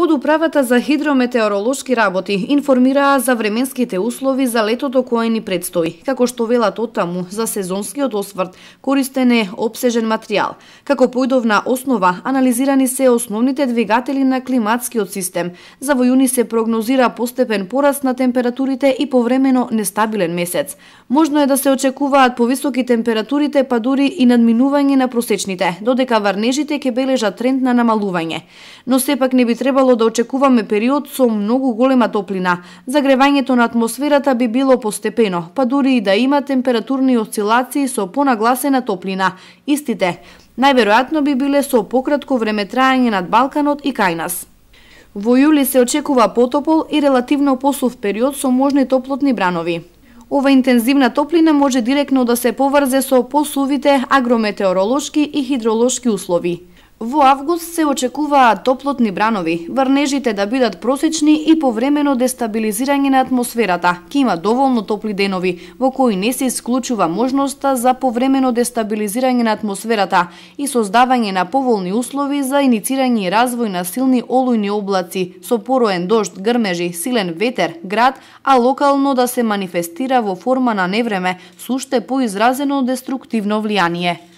од Управата за хидрометеоролошки работи информираа за временските услови за летото кое ни предстои, како што велат од таму за сезонскиот осврт користен е обсежен материјал. Како појдовна основа анализирани се основните двигатели на климатскиот систем. За во јуни се прогнозира постепен пораст на температурите и повремено нестабилен месец. Можно е да се очекуваат повисоки температурите, па дури и надминување на просечните, додека варнежите ќе бележат тренд на намалување. Но сепак не би требало требало да очекуваме период со многу голема топлина. Загревањето на атмосферата би било постепено, па дури и да има температурни осцилации со понагласена топлина. Истите, најверојатно би биле со пократко време трајање над Балканот и кај нас. Во јули се очекува потопол и релативно посув период со можни топлотни бранови. Ова интензивна топлина може директно да се поврзе со посувите агрометеоролошки и хидролошки услови. Во август се очекуваат топлотни бранови, врнежите да бидат просечни и повремено дестабилизирање на атмосферата. Ке има доволно топли денови, во кои не се исклучува можноста за повремено дестабилизирање на атмосферата и создавање на поволни услови за иницирање и развој на силни олујни облаци, со пороен дожд, грмежи, силен ветер, град, а локално да се манифестира во форма на невреме, суште поизразено деструктивно влијание.